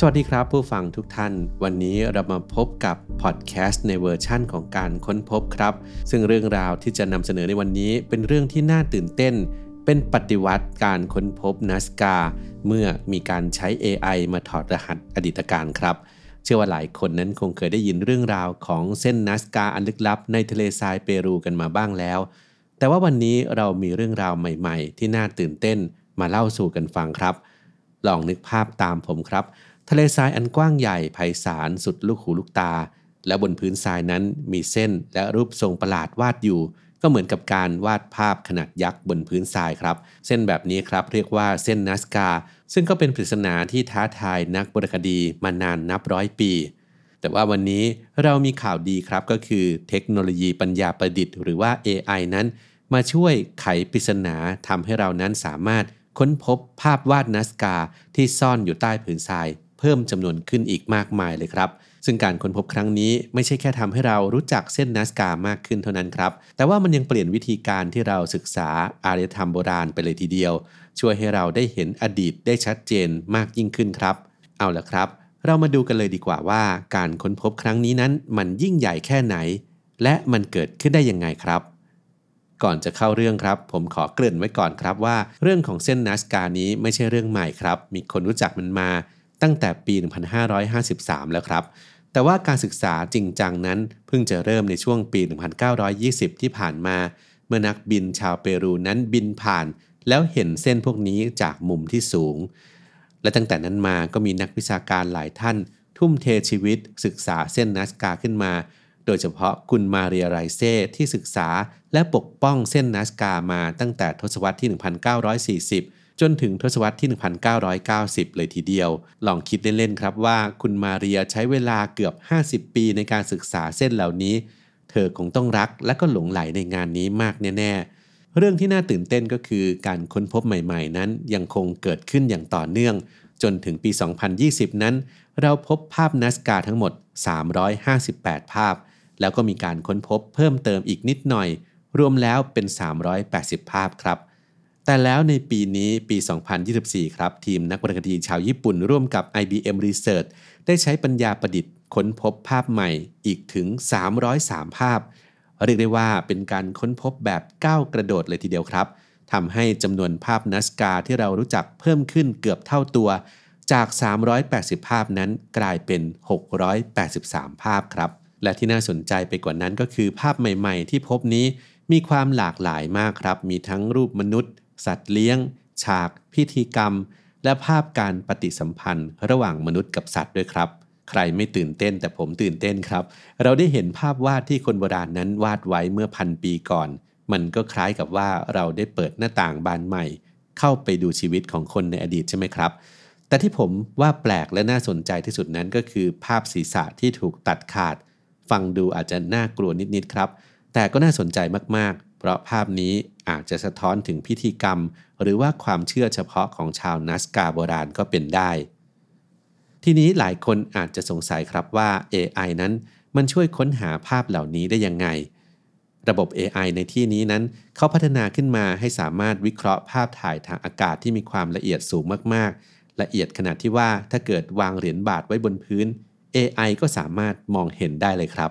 สวัสดีครับผู้ฟังทุกท่าน วันนี้เรามาพบกับพอดแคสต์ในเวอร์ชั่นของการค้นพบครับ ซึ่งเรื่องราวที่จะนำเสนอในวันนี้เป็นเรื่องที่น่าตื่นเต้น เป็นปฏิวัติการค้นพบนัสกาเมื่อมีการใช้ AI มาถอดรหัสอดีตการครับ เชื่อว่าหลายคนนั้นคงเคยได้ยินเรื่องราวของเส้นนัสกาอันลึกลับในทะเลทรายเปรูกันมาบ้างแล้ว แต่ว่าวันนี้เรามีเรื่องราวใหม่ๆ ที่น่าตื่นเต้นมาเล่าสู่กันฟังครับ ลองนึกภาพตามผมครับทะเลทรายอันกว้างใหญ่ไพศาลสุดลูกหูลูกตา และบนพื้นทรายนั้นมีเส้นและรูปทรงประหลาดวาดอยู่ ก็เหมือนกับการวาดภาพขนาดยักษ์บนพื้นทรายครับ เส้นแบบนี้ครับเรียกว่าเส้นนัสกา ซึ่งก็เป็นปริศนาที่ท้าทายนักบรคดีมานานนับร้อยปี แต่ว่าวันนี้เรามีข่าวดีครับก็คือ เทคโนโลยีปัญญาประดิษฐ์หรือว่า AI นั้น มาช่วยไขปริศนาทำให้เรานั้นสามารถค้นพบภาพวาดนัสกาที่ซ่อนอยู่ใต้ผืนทรายเพิ่มจำนวนขึ้นอีกมากมายเลยครับ ซึ่งการค้นพบครั้งนี้ไม่ใช่แค่ทำให้เรารู้จักเส้นนัสกามากขึ้นเท่านั้นครับ แต่ว่ามันยังเปลี่ยนวิธีการที่เราศึกษาอารยธรรมโบราณไปเลยทีเดียว ช่วยให้เราได้เห็นอดีตได้ชัดเจนมากยิ่งขึ้นครับ เอาละครับ เรามาดูกันเลยดีกว่าว่า การค้นพบครั้งนี้นั้นมันยิ่งใหญ่แค่ไหน และมันเกิดขึ้นได้ยังไงครับ ก่อนจะเข้าเรื่องครับ ผมขอเกริ่นไว้ก่อนครับว่า เรื่องของเส้นนัสกานี้ไม่ใช่เรื่องใหม่ครับ มีคนรู้จักมันมาตั้งแต่ปี 1553 แล้วครับ แต่ว่าการศึกษาจริงจังนั้น เพิ่งจะเริ่มในช่วงปี 1920 ที่ผ่านมา เมื่อนักบินชาวเปรูนั้นบินผ่าน แล้วเห็นเส้นพวกนี้จากมุมที่สูง และตั้งแต่นั้นมาก็มีนักวิชาการหลายท่าน ทุ่มเทชีวิตศึกษาเส้นนัสกาขึ้นมา โดยเฉพาะคุณมาเรียไรเซ่ ที่ศึกษาและปกป้องเส้นนัสกามาตั้งแต่ทศวรรษที่ 1940จนถึงทศวรรษที่ 1990 เลยทีเดียว ลองคิดเล่นๆครับว่าคุณมาเรียใช้เวลาเกือบ 50 ปีในการศึกษาเส้นเหล่านี้ เธอคงต้องรักและก็หลงไหลในงานนี้มากแน่ๆเรื่องที่น่าตื่นเต้นก็คือการค้นพบใหม่ๆ นั้น ยังคงเกิดขึ้นอย่างต่อเนื่อง จนถึงปี 2020 นั้น เราพบภาพนัสกาทั้งหมด 358 ภาพ แล้วก็มีการค้นพบเพิ่มเติมอีกนิดหน่อยรวมแล้วเป็น 380 ภาพครับแต่แล้วในปีนี้ปี 2024 ครับ ทีมนักวรรณคดีชาวญี่ปุ่นร่วมกับ IBM Research ได้ใช้ปัญญาประดิษฐ์ค้นพบภาพใหม่อีกถึง 303 ภาพ เรียกได้ว่าเป็นการค้นพบแบบก้าวกระโดดเลยทีเดียวครับทำให้จำนวนภาพนัสกาที่เรารู้จักเพิ่มขึ้นเกือบเท่าตัว จาก 380 ภาพนั้นกลายเป็น 683 ภาพครับ และที่น่าสนใจไปกว่านั้นก็คือภาพใหม่ ๆ ที่พบนี้มีความหลากหลายมากครับ มีทั้งรูปมนุษย์สัตว์เลี้ยง ฉาก พิธีกรรม และภาพการปฏิสัมพันธ์ ระหว่างมนุษย์กับสัตว์ด้วยครับ ใครไม่ตื่นเต้นแต่ผมตื่นเต้นครับ เราได้เห็นภาพวาดที่คนโบราณนั้นวาดไว้เมื่อพันปีก่อน มันก็คล้ายกับว่าเราได้เปิดหน้าต่างบานใหม่ เข้าไปดูชีวิตของคนในอดีตใช่ไหมครับ แต่ที่ผมว่าแปลกและน่าสนใจที่สุดนั้นก็คือ ภาพศีรษะที่ถูกตัดขาด ฟังดูอาจจะน่ากลัวนิดๆครับ แต่ก็น่าสนใจมากเพราะภาพนี้อาจจะสะท้อนถึงพิธีกรรม หรือว่าความเชื่อเฉพาะของชาวนัสกาโบราณก็เป็นได้ ทีนี้หลายคนอาจจะสงสัยครับว่า AI นั้นมันช่วยค้นหาภาพเหล่านี้ได้ยังไง ระบบ AI ในที่นี้นั้นเขาพัฒนาขึ้นมาให้สามารถวิเคราะห์ภาพถ่ายทางอากาศที่มีความละเอียดสูงมาก ๆ ละเอียดขนาดที่ว่าถ้าเกิดวางเหรียญบาทไว้บนพื้น AI ก็สามารถมองเห็นได้เลยครับ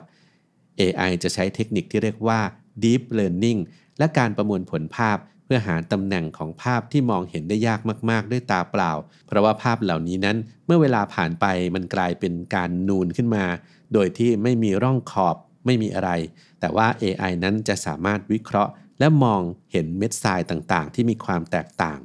AI จะใช้เทคนิคที่เรียกว่า Deep Learning และการประมวลผลภาพเพื่อหาตำแหน่งของภาพที่มองเห็นได้ยากมาก ๆ ด้วยตาเปล่า เพราะว่าภาพเหล่านี้นั้นเมื่อเวลาผ่านไปมันกลายเป็นการนูนขึ้นมา โดยที่ไม่มีร่องขอบไม่มีอะไร แต่ว่า AI นั้นจะสามารถวิเคราะห์ และมองเห็นเม็ดทรายต่างๆ ที่มีความแตกต่าง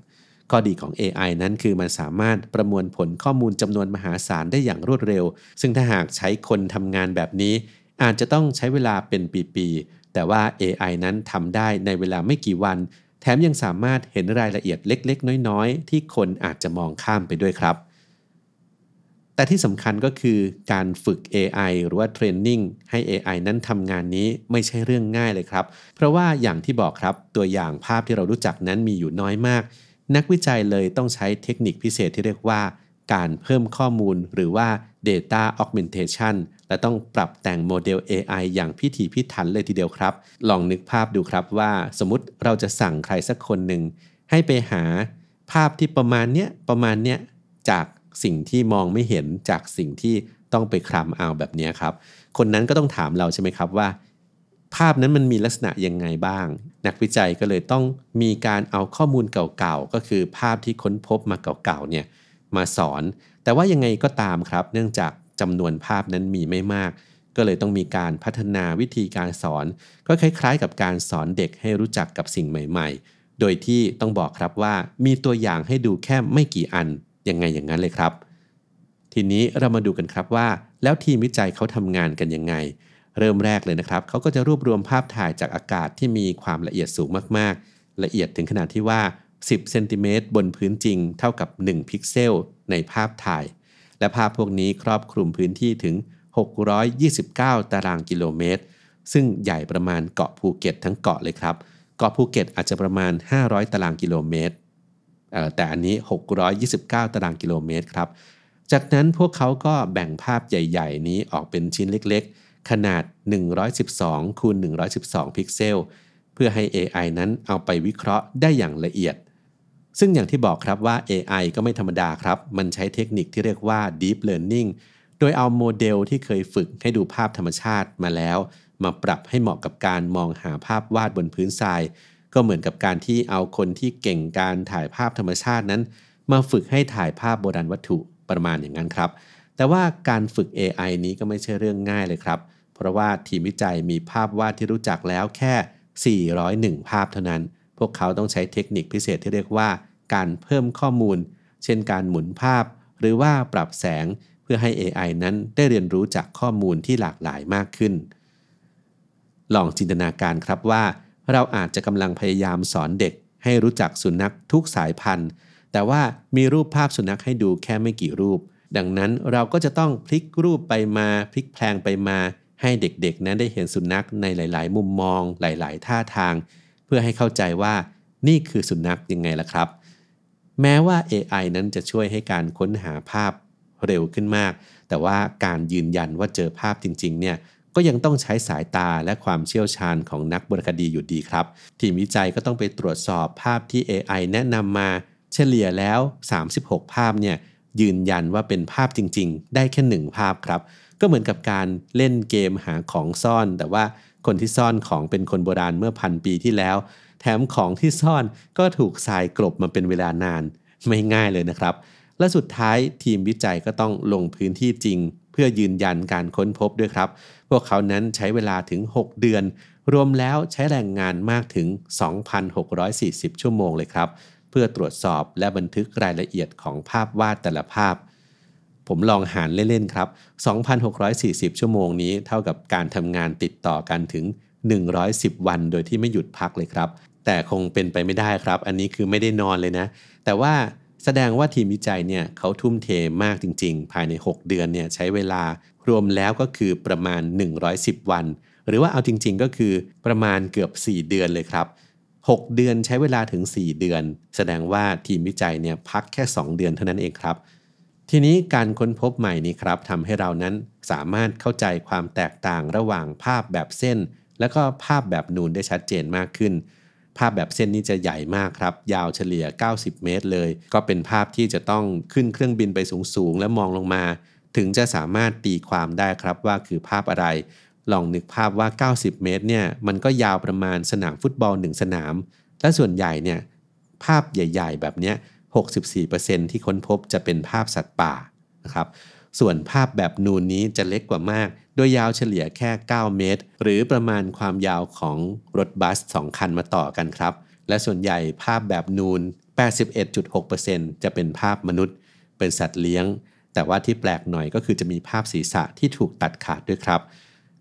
ข้อดีของ AI นั้นคือมันสามารถประมวลผลข้อมูลจำนวนมหาศาลได้อย่างรวดเร็ว ซึ่งถ้าหากใช้คนทำงานแบบนี้ อาจจะต้องใช้เวลาเป็นปีๆแต่ว่า AI นั้นทำได้ในเวลาไม่กี่วัน แถมยังสามารถเห็นรายละเอียดเล็กๆ น้อย ๆ ที่คนอาจจะมองข้ามไปด้วยครับ แต่ที่สำคัญก็คือการฝึก AI หรือว่าเทรนนิ่งให้ AI นั้นทำงานนี้ไม่ใช่เรื่องง่ายเลยครับ เพราะว่าอย่างที่บอกครับ ตัวอย่างภาพที่เรารู้จักนั้นมีอยู่น้อยมาก นักวิจัยเลยต้องใช้เทคนิคพิเศษที่เรียกว่าการเพิ่มข้อมูลหรือว่า Data Augmentation และต้องปรับแต่งโมเดล AI อย่างพิถีพิถันเลยทีเดียวครับ ลองนึกภาพดูครับว่าสมมติเราจะสั่งใครสักคนหนึ่ง ให้ไปหาภาพที่ประมาณเนี้ยประมาณเนี้ย จากสิ่งที่มองไม่เห็นจากสิ่งที่ต้องไปคลำเอาแบบนี้ครับ คนนั้นก็ต้องถามเราใช่ไหมครับว่าภาพนั้นมันมีลักษณะยังไงบ้าง นักวิจัยก็เลยต้องมีการเอาข้อมูลเก่าๆ ก็คือภาพที่ค้นพบมาเก่าๆ เนี่ยมาสอน แต่ว่ายังไงก็ตามครับ เนื่องจากจำนวนภาพนั้นมีไม่มาก ก็เลยต้องมีการพัฒนาวิธีการสอน ก็คล้ายๆ กับการสอนเด็กให้รู้จักกับสิ่งใหม่ๆ โดยที่ต้องบอกครับว่ามีตัวอย่างให้ดูแค่ไม่กี่อันยังไงอย่างนั้นเลยครับ ทีนี้เรามาดูกันครับว่า แล้วทีมวิจัยเขาทำงานกันยังไง เริ่มแรกเลยนะครับ เขาก็จะรวบรวมภาพถ่ายจากอากาศที่มีความละเอียดสูงมากๆ ละเอียดถึงขนาดที่ว่า10เซนติเมตรบนพื้นจริงเท่ากับ 1 พิกเซล ในภาพถ่าย และภาพพวกนี้ครอบคลุมพื้นที่ถึง 629 ตารางกิโลเมตร ซึ่งใหญ่ประมาณเกาะภูเก็ตทั้งเกาะเลยครับ เกาะภูเก็ตอาจจะประมาณ 500 ตารางกิโลเมตร แต่อันนี้ 629 ตารางกิโลเมตรครับ จากนั้นพวกเขาก็แบ่งภาพใหญ่ ๆ นี้ออกเป็นชิ้นเล็กๆ ขนาด 112คูณ112พิกเซล เพื่อให้ AI นั้นเอาไปวิเคราะห์ได้อย่างละเอียดซึ่งอย่างที่บอกครับว่า AI ก็ไม่ธรรมดาครับ มันใช้เทคนิคที่เรียกว่า Deep Learning โดยเอาโมเดลที่เคยฝึกให้ดูภาพธรรมชาติมาแล้ว มาปรับให้เหมาะกับการมองหาภาพวาดบนพื้นทราย ก็เหมือนกับการที่เอาคนที่เก่งการถ่ายภาพธรรมชาตินั้น มาฝึกให้ถ่ายภาพโบราณวัตถุประมาณอย่างนั้นครับ แต่ว่าการฝึก AI นี้ก็ไม่ใช่เรื่องง่ายเลยครับ เพราะว่าทีมวิจัยมีภาพวาดที่รู้จักแล้วแค่ 401 ภาพเท่านั้นพวกเขาต้องใช้เทคนิคพิเศษที่เรียกว่า การเพิ่มข้อมูล เช่นการหมุนภาพ หรือว่าปรับแสง เพื่อให้ AI นั้นได้เรียนรู้จากข้อมูลที่หลากหลายมากขึ้น ลองจินตนาการครับว่า เราอาจจะกำลังพยายามสอนเด็ก ให้รู้จักสุนัขทุกสายพันธุ์ แต่ว่ามีรูปภาพสุนัขให้ดูแค่ไม่กี่รูป ดังนั้นเราก็จะต้องพลิกรูปไปมาพลิกแพลงไปมา ให้เด็กๆ นั้นได้เห็นสุนัขในหลายๆ มุมมองหลาย ๆ ท่าทางเพื่อให้เข้าใจว่านี่คือสุนัขยังไงล่ะครับ แม้ว่า AI นั้นจะช่วยให้การค้นหาภาพเร็วขึ้นมาก แต่ว่าการยืนยันว่าเจอภาพจริง ๆ เนี่ย ก็ยังต้องใช้สายตาและความเชี่ยวชาญของนักบรคดีอยู่ดีครับ ทีมวิจัยก็ต้องไปตรวจสอบภาพที่ AI แนะนำมาเฉลี่ยแล้ว 36 ภาพเนี่ย ยืนยันว่าเป็นภาพจริง ๆ ได้แค่หนึ่งภาพครับก็เหมือนกับการเล่นเกมหาของซ่อนแต่ว่าคนที่ซ่อนของเป็นคนโบราณเมื่อพันปีที่แล้ว แถมของที่ซ่อนก็ถูกทรายกลบมาเป็นเวลานาน ไม่ง่ายเลยนะครับ และสุดท้ายทีมวิจัยก็ต้องลงพื้นที่จริง เพื่อยืนยันการค้นพบด้วยครับ พวกเขานั้นใช้เวลาถึง 6 เดือน รวมแล้วใช้แรงงานมากถึง 2,640 ชั่วโมงเลยครับเพื่อตรวจสอบและบันทึกรายละเอียดของภาพวาดแต่ละภาพผมลองหารเล่นๆครับ 2,640 ชั่วโมงนี้เท่ากับการทำงานติดต่อกันถึง 110 วัน โดยที่ไม่หยุดพักเลยครับ แต่คงเป็นไปไม่ได้ครับ อันนี้คือไม่ได้นอนเลยนะ แต่ว่าแสดงว่าทีมวิจัยเนี่ยเขาทุ่มเทมากจริงๆ ภายใน 6 เดือนเนี่ยใช้เวลารวมแล้วก็คือประมาณ 110 วัน หรือว่าเอาจริงๆก็คือประมาณเกือบ 4 เดือนเลยครับ 6 เดือนใช้เวลาถึง 4 เดือน แสดงว่าทีมวิจัยเนี่ยพักแค่ 2 เดือนเท่านั้นเองครับทีนี้การค้นพบใหม่นี้ครับทำให้เรานั้นสามารถเข้าใจความแตกต่างระหว่างภาพแบบเส้น และก็ภาพแบบนูนได้ชัดเจนมากขึ้น ภาพแบบเส้นนี้จะใหญ่มากครับ ยาวเฉลี่ย 90 เมตรเลย ก็เป็นภาพที่จะต้องขึ้นเครื่องบินไปสูง ๆ และมองลงมา ถึงจะสามารถตีความได้ครับว่าคือภาพอะไรลองนึกภาพว่า 90 เมตรเนี่ยมันก็ยาวประมาณสนามฟุตบอลหนึ่งสนามและส่วนใหญ่เนี่ยภาพใหญ่ ๆ แบบเนี้ย64%ที่ค้นพบจะเป็นภาพสัตว์ป่านะครับ ส่วนภาพแบบนูนนี้จะเล็กกว่ามาก โดยยาวเฉลี่ยแค่ 9 เมตร หรือประมาณความยาวของรถบัส 2 คันมาต่อกันครับ และส่วนใหญ่ภาพแบบนูน 81.6%จะเป็นภาพมนุษย์เป็นสัตว์เลี้ยง แต่ว่าที่แปลกหน่อยก็คือจะมีภาพศีรษะที่ถูกตัดขาดด้วยครับ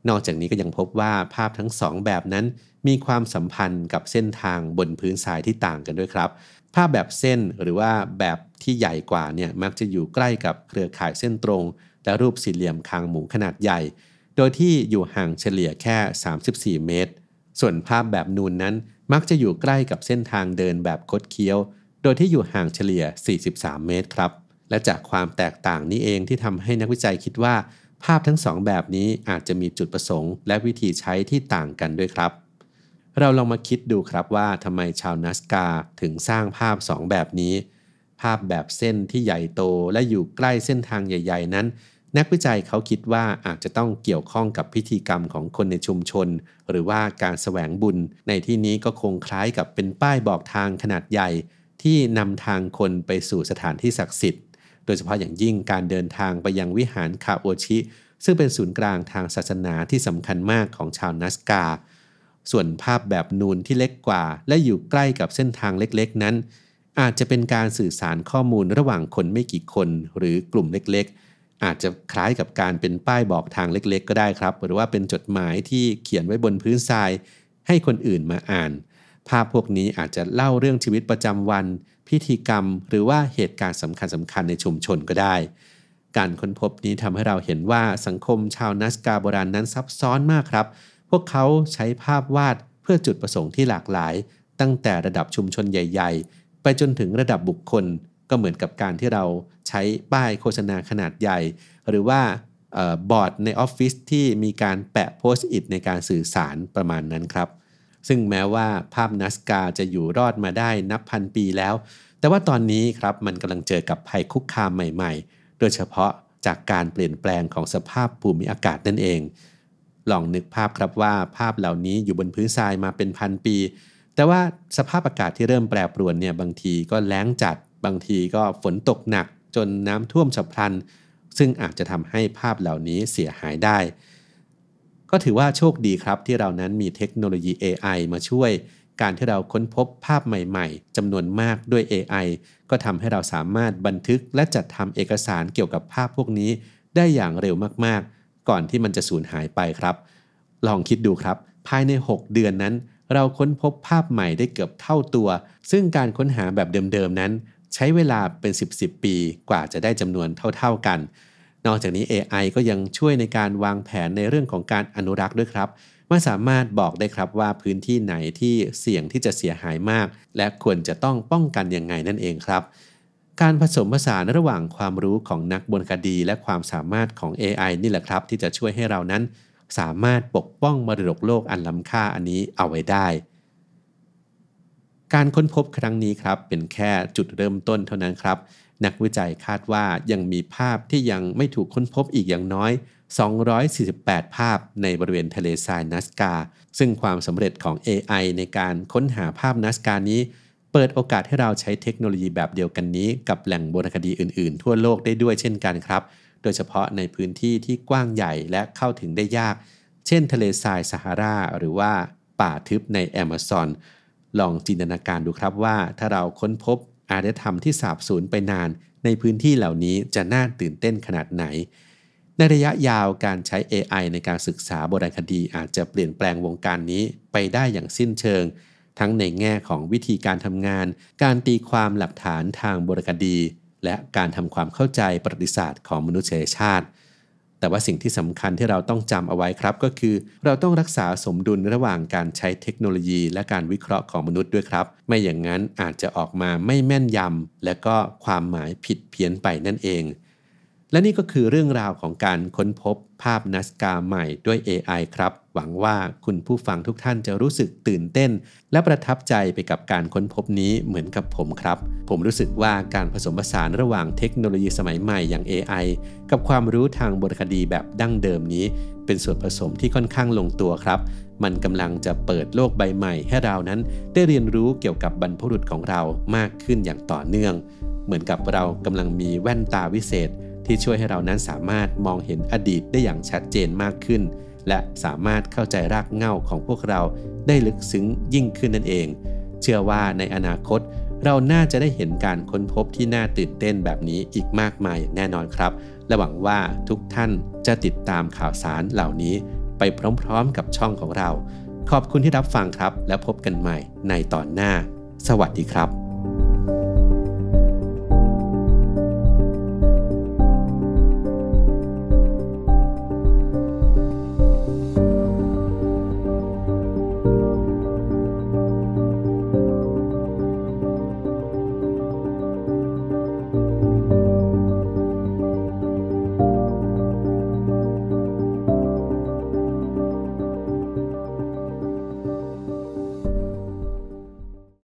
นอกจากนี้ก็ยังพบว่าภาพทั้งสองแบบนั้นมีความสัมพันธ์กับเส้นทางบนพื้นทรายที่ต่างกันด้วยครับภาพแบบเส้นหรือว่าแบบที่ใหญ่กว่าเนี่ยมักจะอยู่ใกล้กับเครือข่ายเส้นตรงและรูปสี่เหลี่ยมคางหมูขนาดใหญ่ โดยที่อยู่ห่างเฉลี่ยแค่ 34 เมตร ส่วนภาพแบบนูนนั้นมักจะอยู่ใกล้กับเส้นทางเดินแบบคดเคี้ยว โดยที่อยู่ห่างเฉลี่ย 43 เมตรครับและจากความแตกต่างนี้เองที่ทำให้นักวิจัยคิดว่าภาพทั้งสองแบบนี้อาจจะมีจุดประสงค์และวิธีใช้ที่ต่างกันด้วยครับ เราลองมาคิดดูครับว่าทำไมชาวนัสกาถึงสร้างภาพสองแบบนี้ ภาพแบบเส้นที่ใหญ่โตและอยู่ใกล้เส้นทางใหญ่ๆนั้น นักวิจัยเขาคิดว่าอาจจะต้องเกี่ยวข้องกับพิธีกรรมของคนในชุมชน หรือว่าการแสวงบุญ ในที่นี้ก็คงคล้ายกับเป็นป้ายบอกทางขนาดใหญ่ ที่นำทางคนไปสู่สถานที่ศักดิ์สิทธิ์ดยเฉพาะอย่างยิ่งการเดินทางไปยังวิหารคาโอชิซึ่งเป็นศูนย์กลางทางศาสนาที่สำคัญมากของชาวนัสกาส่วนภาพแบบนูนที่เล็กกว่าและอยู่ใกล้กับเส้นทางเล็กๆ นั้น อาจจะเป็นการสื่อสารข้อมูลระหว่างคนไม่กี่คน หรือกลุ่มเล็กๆ อาจจะคล้ายกับการเป็นป้ายบอกทางเล็กๆ ก็ได้ครับ หรือว่าเป็นจดหมายที่เขียนไว้บนพื้นทรายให้คนอื่นมาอ่านภาพพวกนี้อาจจะเล่าเรื่องชีวิตประจำวัน พิธีกรรม หรือว่าเหตุการณ์สำคัญสำคัญในชุมชนก็ได้ การค้นพบนี้ทำให้เราเห็นว่าสังคมชาวนัสกาโบราณนนั้นซับซ้อนมากครับ พวกเขาใช้ภาพวาดเพื่อจุดประสงค์ที่หลากหลาย ตั้งแต่ระดับชุมชนใหญ่ๆ ไปจนถึงระดับบุคคล ก็เหมือนกับการที่เราใช้ป้ายโฆษณาขนาดใหญ่ หรือว่าบอร์ดในออฟฟิศที่มีการแปะโพสต์อิทในการสื่อสารประมาณนั้นครับซึ่งแม้ว่าภาพนัสกาจะอยู่รอดมาได้นับพันปีแล้ว แต่ว่าตอนนี้ครับมันกำลังเจอกับภัยคุกคามใหม่ๆ โดยเฉพาะจากการเปลี่ยนแปลงของสภาพภูมิอากาศนั่นเอง ลองนึกภาพครับว่าภาพเหล่านี้อยู่บนพื้นทรายมาเป็นพันปี แต่ว่าสภาพอากาศที่เริ่มแปรปรวนเนี่ยบางทีก็แล้งจัด บางทีก็ฝนตกหนัก จนน้ำท่วมฉับพลัน ซึ่งอาจจะทำให้ภาพเหล่านี้เสียหายได้ก็ถือว่าโชคดีครับ ที่เรานั้นมีเทคโนโลยี AI มาช่วย การที่เราค้นพบภาพใหม่ ๆจำนวนมากด้วย AI ก็ทำให้เราสามารถบันทึกและจัดทำเอกสารเกี่ยวกับภาพพวกนี้ ได้อย่างเร็วมากๆ ก่อนที่มันจะสูญหายไปครับ ลองคิดดูครับ ภายใน 6 เดือนนั้น เราค้นพบภาพใหม่ได้เกือบเท่าตัว ซึ่งการค้นหาแบบเดิมๆ นั้น ใช้เวลาเป็น 10-10 ปี กว่าจะได้จำนวนเท่าๆ กันนอกจากนี้ AI ก็ยังช่วยในการวางแผนในเรื่องของการอนุรักษ์ด้วยครับว่าสามารถบอกได้ครับว่าพื้นที่ไหนที่เสี่ยงที่จะเสียหายมาก และควรจะต้องป้องกันยังไงนั่นเองครับ การผสมผสานระหว่างความรู้ของนักบนคดีและความสามารถของ AI นี่แหละครับ ที่จะช่วยให้เรานั้นสามารถปกป้องมรดกโลกอันล้ำค่าอันนี้เอาไว้ได้ การค้นพบครั้งนี้ครับเป็นแค่จุดเริ่มต้นเท่านั้นครับนักวิจัยคาดว่ายังมีภาพที่ยังไม่ถูกค้นพบอีกอย่างน้อย 248 ภาพในบริเวณทะเลทรายนัสกา ซึ่งความสำเร็จของ AI ในการค้นหาภาพนัสกานี้ เปิดโอกาสให้เราใช้เทคโนโลยีแบบเดียวกันนี้กับแหล่งโบราณคดีอื่นๆ ทั่วโลกได้ด้วยเช่นกันครับ โดยเฉพาะในพื้นที่ที่กว้างใหญ่และเข้าถึงได้ยาก เช่น ทะเลทรายซาฮาราหรือว่าป่าทึบในแอมะซอน ลองจินตนาการดูครับว่าถ้าเราค้นพบอารยธรรมที่สาบสูญไปนานในพื้นที่เหล่านี้จะน่าตื่นเต้นขนาดไหน ในระยะยาวการใช้ AI ในการศึกษาโบราณคดีอาจจะเปลี่ยนแปลงวงการนี้ไปได้อย่างสิ้นเชิง ทั้งในแง่ของวิธีการทำงาน การตีความหลักฐานทางโบราณคดี และการทำความเข้าใจประวัติศาสตร์ของมนุษยชาติแต่ว่าสิ่งที่สำคัญที่เราต้องจำเอาไว้ครับก็คือ เราต้องรักษาสมดุลระหว่างการใช้เทคโนโลยีและการวิเคราะห์ของมนุษย์ด้วยครับ ไม่อย่างนั้นอาจจะออกมาไม่แม่นยำและก็ความหมายผิดเพี้ยนไปนั่นเองและนี่ก็คือเรื่องราวของการค้นพบภาพนัสกาใหม่ด้วย AI ครับ หวังว่าคุณผู้ฟังทุกท่านจะรู้สึกตื่นเต้น และประทับใจไปกับการค้นพบนี้เหมือนกับผมครับ ผมรู้สึกว่าการผสมผสานระหว่างเทคโนโลยีสมัยใหม่อย่าง AI กับความรู้ทางบรคดีแบบดั้งเดิมนี้ เป็นส่วนผสมที่ค่อนข้างลงตัวครับ มันกำลังจะเปิดโลกใบใหม่ให้เรานั้น ได้เรียนรู้เกี่ยวกับบรรพบุรุษของเรามากขึ้นอย่างต่อเนื่อง เหมือนกับเรากำลังมีแว่นตาวิเศษที่ช่วยให้เรานั้นสามารถมองเห็นอดีตได้อย่างชัดเจนมากขึ้น และสามารถเข้าใจรากเหง้าของพวกเราได้ลึกซึ้งยิ่งขึ้นนั่นเอง เชื่อว่าในอนาคตเราน่าจะได้เห็นการค้นพบที่น่าตื่นเต้นแบบนี้อีกมากมายแน่นอนครับและหวังว่าทุกท่านจะติดตามข่าวสารเหล่านี้ไปพร้อมๆ กับช่องของเรา ขอบคุณที่รับฟังครับและพบกันใหม่ในตอนหน้า สวัสดีครับ